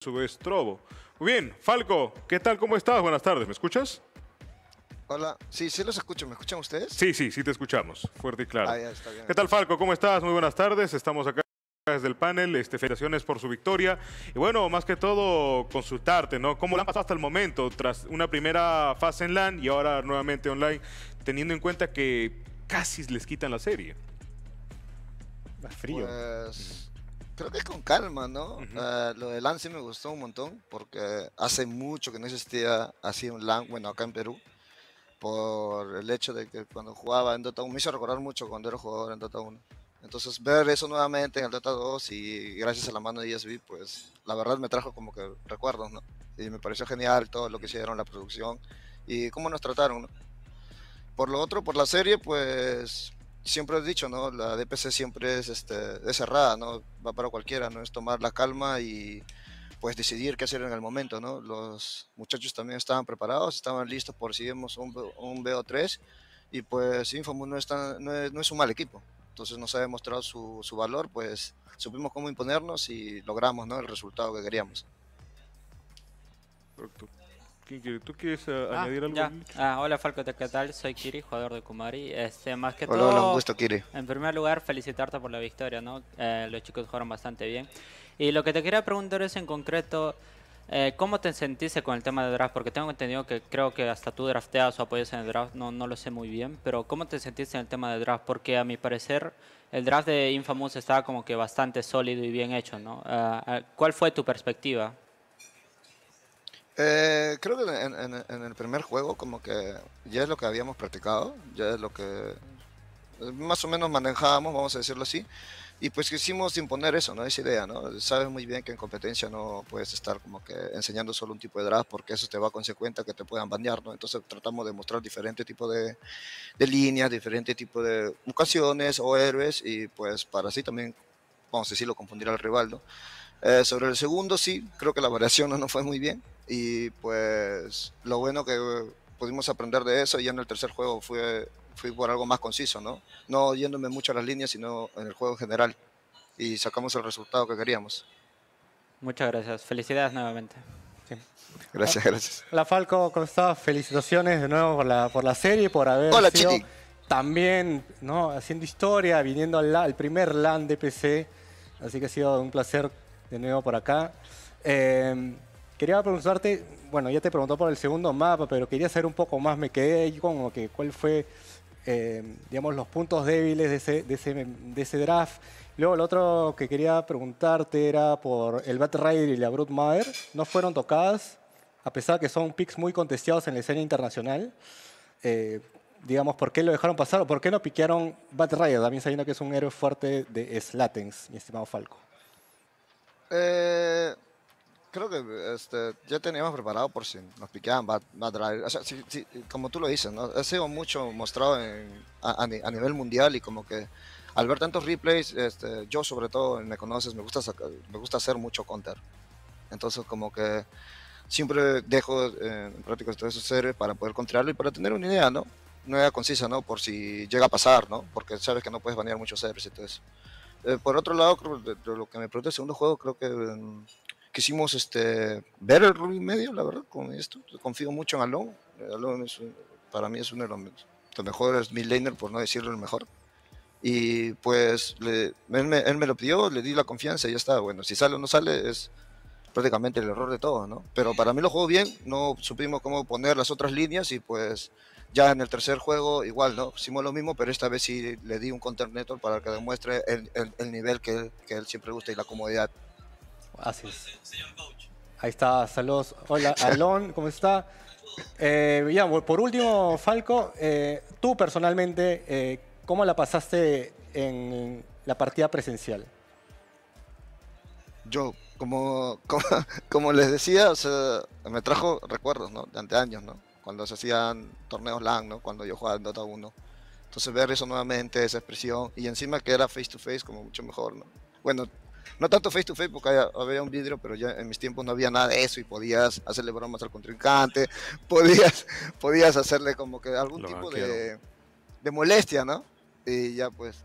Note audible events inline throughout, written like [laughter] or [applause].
Su Muy bien, Falco, ¿qué tal? ¿Cómo estás? Buenas tardes, ¿me escuchas? Hola, sí, sí los escucho, ¿me escuchan ustedes? Sí, sí, sí te escuchamos, fuerte y claro. Ah, ¿Qué tal, Falco? ¿Cómo estás? Muy buenas tardes, estamos acá desde el panel, este, felicitaciones por su victoria y bueno, más que todo consultarte, ¿no? ¿Cómo la han pasado hasta el momento tras una primera fase en LAN y ahora nuevamente online, teniendo en cuenta que casi les quitan la serie? Pues, creo que es con calma, ¿no? Ah, lo de lance me gustó un montón, porque hace mucho que no existía así un LAN, bueno, acá en Perú, por el hecho de que cuando jugaba en Dota 1, me hizo recordar mucho cuando era jugador en Dota 1. Entonces ver eso nuevamente en el Dota 2 y gracias a la mano de ESB, pues la verdad me trajo como que recuerdos, ¿no? Y me pareció genial todo lo que hicieron, la producción y cómo nos trataron, Por lo otro, por la serie, pues siempre he dicho, ¿no? La DPC siempre es, este, cerrada, ¿no? Va para cualquiera, ¿no? Es tomar la calma y pues decidir qué hacer en el momento, ¿no? Los muchachos también estaban preparados, estaban listos por si vemos un, un BO3 y pues Infamous no es, no, es, no es un mal equipo, entonces nos ha demostrado su, su valor, pues supimos cómo imponernos y logramos, ¿no? El resultado que queríamos. ¿Tú quieres eh, ah, añadir algo? Ah, hola Falco, ¿qué tal? Soy Kiri, jugador de Kumari. Este, más que todo, Kiri. En primer lugar, felicitarte por la victoria, ¿no? Eh, los chicos jugaron bastante bien. Y lo que te quería preguntar es en concreto, eh, ¿cómo te sentiste con el tema de draft? Porque tengo entendido que creo que hasta tú drafteas o apoyas en el draft, no, no lo sé muy bien, pero ¿cómo te sentiste en el tema de draft? Porque a mi parecer el draft de Infamous estaba como que bastante sólido y bien hecho, ¿no? ¿Cuál fue tu perspectiva? Eh, creo que en, el primer juego como que ya es lo que habíamos practicado, ya es lo que eh, más o menos manejábamos, vamos a decirlo así, y pues quisimos imponer eso, ¿no? Esa idea, ¿no? Sabes muy bien que en competencia no puedes estar como que enseñando solo un tipo de draft porque eso te va a consecuencia que te puedan banear, ¿no? Entonces tratamos de mostrar diferentes tipos de, de líneas, diferentes tipos de ocasiones o héroes y pues para así también, vamos a decirlo, confundir al rival, ¿no? Eh, sobre el segundo, sí, creo que la variación no fue muy bien. Y pues lo bueno que pudimos aprender de eso y ya en el tercer juego fue, fui por algo más conciso, ¿no? No yéndome mucho a las líneas, sino en el juego general. Y sacamos el resultado que queríamos. Muchas gracias. Felicidades nuevamente. Gracias, ah, gracias. La Falco estás? felicitaciones de nuevo por la, por la serie, por haber sido también ¿no? haciendo historia, viniendo al, al primer LAN de PC. Así que ha sido un placer de nuevo por acá. Em, quería preguntarte, bueno, ya te preguntó por el segundo mapa, pero quería saber un poco más, me quedé ahí cuáles que cuál fue, em, digamos, los puntos débiles de ese, draft. Luego, lo otro que quería preguntarte era por el Batrider y la Brute Mother. No fueron tocadas, a pesar de que son picks muy contestados en la escena internacional. Eh, digamos, ¿por qué lo dejaron pasar o por qué no piquearon Batrider? También sabiendo que es un héroe fuerte de Slatens, mi estimado Falco. Eh, creo que este, ya teníamos preparado por si nos piqueaban como tú lo dices, ha sido mucho mostrado a, nivel mundial y como que al ver tantos replays, este, yo sobre todo, me conoces, me gusta, me gusta hacer mucho counter. Entonces como que siempre dejo eh, en práctica todos esos servers para poder controlarlo y para tener una idea, ¿no? Una idea concisa, ¿no? Por si llega a pasar, ¿no? Porque sabes que no puedes banear muchos servers y todo eso. Eh, por otro lado, de, lo que me pregunta el segundo juego, creo que em, quisimos este, ver el Ruby medio, la verdad, con esto. Confío mucho en Alon. Eh, Alon para mí es uno de los, los mejores midlaner, por no decirlo el mejor. Y pues él, me, él, me, lo pidió, le di la confianza y ya está. Bueno, si sale o no sale es prácticamente el error de todo ¿no? Pero para mí lo jugó bien, no supimos cómo poner las otras líneas y pues ya en el tercer juego, igual, ¿no? Hicimos lo mismo, pero esta vez sí le di un neto para que demuestre el, nivel que él, siempre gusta y la comodidad. Así es. Ahí está, saludos. Hola, Alon, ¿cómo está? Eh, ya, por último, Falco, eh, tú personalmente, eh, ¿cómo la pasaste en la partida presencial? Yo, como, [laughs] como, les decía, me trajo recuerdos, ¿no? De ante años, ¿no? cuando se hacían torneos LAN, ¿no? cuando yo jugaba en Dota 1. Entonces ver eso nuevamente, esa expresión, y encima que era face to face, como mucho mejor. ¿no? Bueno, no tanto face to face porque había, un vidrio, pero ya en mis tiempos no había nada de eso y podías hacerle bromas al contrincante, [laughs] podías, podías hacerle como que algún tipo de, molestia, ¿no? Y ya pues,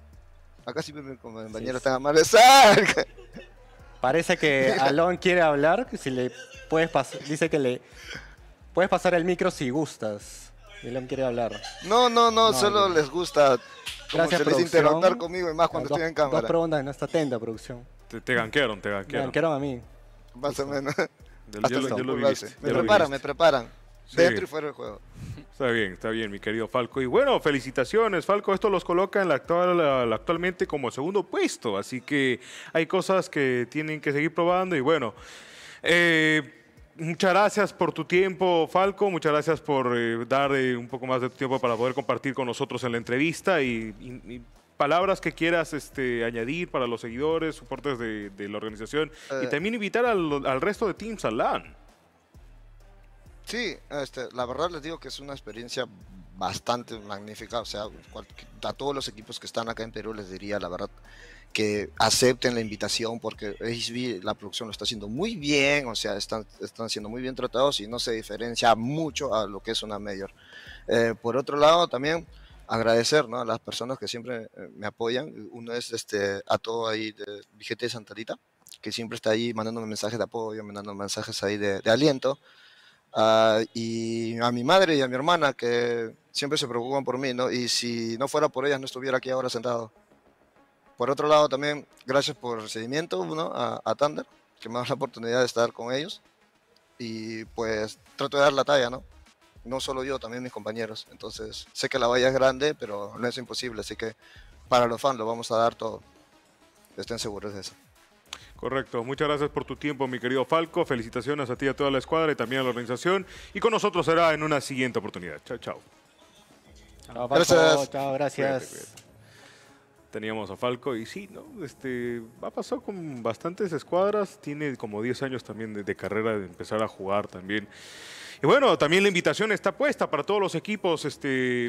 acá siempre mi compañero está ¡Sal! Parece que Alon quiere hablar, que si le puedes pasar, dice que le Puedes pasar el micro si gustas. quiere hablar. No, no, no, solo les gusta Gracias, se les interactuar conmigo y más cuando estoy en cámara. Dos preguntas en esta tenda, producción. Te, te ganquearon, te ganquearon. Me ganquearon a mí. Más o menos. Del, yo, lo vi. me preparan, me preparan. Dentro y fuera del juego. Está bien, está bien, mi querido Falco. Y bueno, felicitaciones, Falco. Esto los coloca en la actual, actualmente como segundo puesto. Así que hay cosas que tienen que seguir probando. Y bueno, eh, Muchas gracias por tu tiempo, Falco. Muchas gracias por eh, dar eh, un poco más de tu tiempo para poder compartir con nosotros en la entrevista y, palabras que quieras este, añadir para los seguidores, soportes de, la organización y eh. también invitar al, resto de Teams, al LAN. Sí, este, la verdad les digo que es una experiencia bastante magnífica. O sea, a todos los equipos que están acá en Perú les diría la verdad que acepten la invitación porque la producción lo está haciendo muy bien, o sea, están, están siendo muy bien tratados y no se diferencia mucho a lo que es una mayor. Eh, por otro lado, también agradecer ¿no? a las personas que siempre eh, me apoyan. Uno es este, a todo ahí, de Vigete de Santarita, que siempre está ahí mandándome mensajes de apoyo, mandando mensajes ahí de, de aliento. Ah, y a mi madre y a mi hermana que siempre se preocupan por mí, ¿no? Y si no fuera por ellas no estuviera aquí ahora sentado. Por otro lado también gracias por el seguimiento, ¿no? A, a Thunder, que me da la oportunidad de estar con ellos. Y pues trato de dar la talla, ¿no? No solo yo, también mis compañeros. Entonces sé que la valla es grande, pero no es imposible. Así que para los fans lo vamos a dar todo. Estén seguros de eso. Correcto. Muchas gracias por tu tiempo, mi querido Falco. Felicitaciones a ti, y a toda la escuadra y también a la organización. Y con nosotros será en una siguiente oportunidad. Chao, chao. gracias. Chao, gracias. Teníamos a Falco y sí, ¿no? Este, ha pasado con bastantes escuadras. Tiene como 10 años también de, de carrera de empezar a jugar también. Y bueno, también la invitación está puesta para todos los equipos. Este,